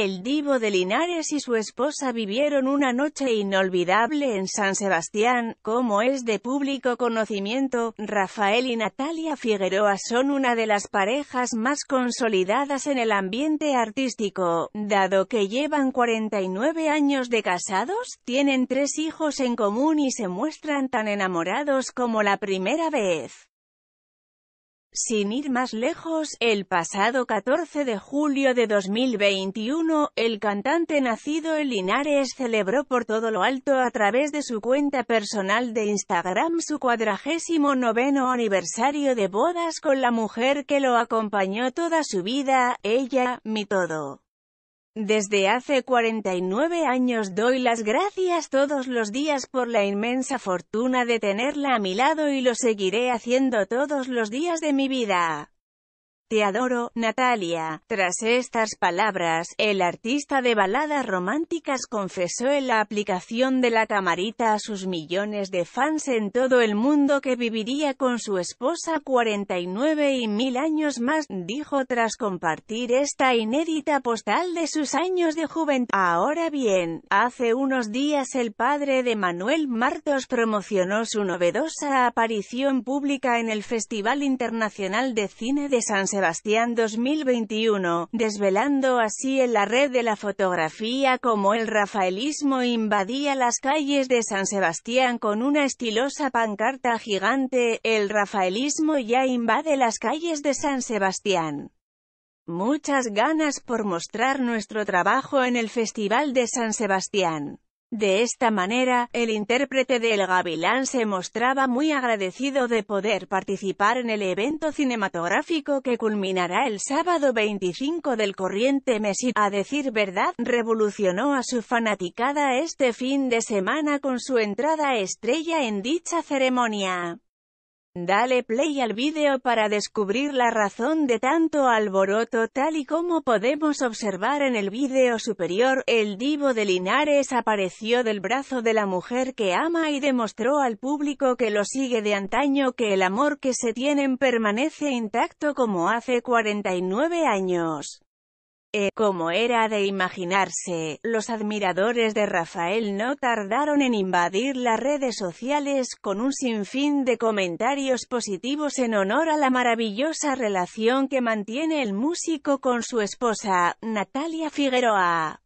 El divo de Linares y su esposa vivieron una noche inolvidable en San Sebastián, como es de público conocimiento, Rafael y Natalia Figueroa son una de las parejas más consolidadas en el ambiente artístico, dado que llevan 49 años de casados, tienen tres hijos en común y se muestran tan enamorados como la primera vez. Sin ir más lejos, el pasado 14 de julio de 2021, el cantante nacido en Linares celebró por todo lo alto a través de su cuenta personal de Instagram su cuadragésimo noveno aniversario de bodas con la mujer que lo acompañó toda su vida, ella, mi todo. Desde hace 49 años doy las gracias todos los días por la inmensa fortuna de tenerla a mi lado y lo seguiré haciendo todos los días de mi vida. Te adoro, Natalia. Tras estas palabras, el artista de baladas románticas confesó en la aplicación de la camarita a sus millones de fans en todo el mundo que viviría con su esposa 49 y mil años más, dijo tras compartir esta inédita postal de sus años de juventud. Ahora bien, hace unos días el padre de Manuel Martos promocionó su novedosa aparición pública en el Festival Internacional de Cine de San Sebastián Sebastián 2021, desvelando así en la red de la fotografía cómo el rafaelismo invadía las calles de San Sebastián con una estilosa pancarta gigante, el rafaelismo ya invade las calles de San Sebastián muchas ganas por mostrar nuestro trabajo en el Festival de San Sebastián. De esta manera, el intérprete de El Gavilán se mostraba muy agradecido de poder participar en el evento cinematográfico que culminará el sábado 25 del corriente mes a decir verdad, revolucionó a su fanaticada este fin de semana con su entrada estrella en dicha ceremonia. Dale play al vídeo para descubrir la razón de tanto alboroto tal y como podemos observar en el vídeo superior, el divo de Linares apareció del brazo de la mujer que ama y demostró al público que lo sigue de antaño que el amor que se tienen permanece intacto como hace 49 años. Eh, como era de imaginarse, los admiradores de Rafael no tardaron en invadir las redes sociales con un sinfín de comentarios positivos en honor a la maravillosa relación que mantiene el músico con su esposa, Natalia Figueroa.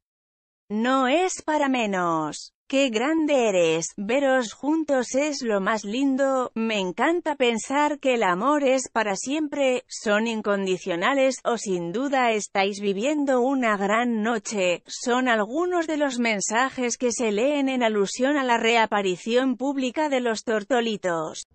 No es para menos. ¡Qué grande eres! Veros juntos es lo más lindo, me encanta pensar que el amor es para siempre, son incondicionales, o sin duda estáis viviendo una gran noche, son algunos de los mensajes que se leen en alusión a la reaparición pública de los tortolitos.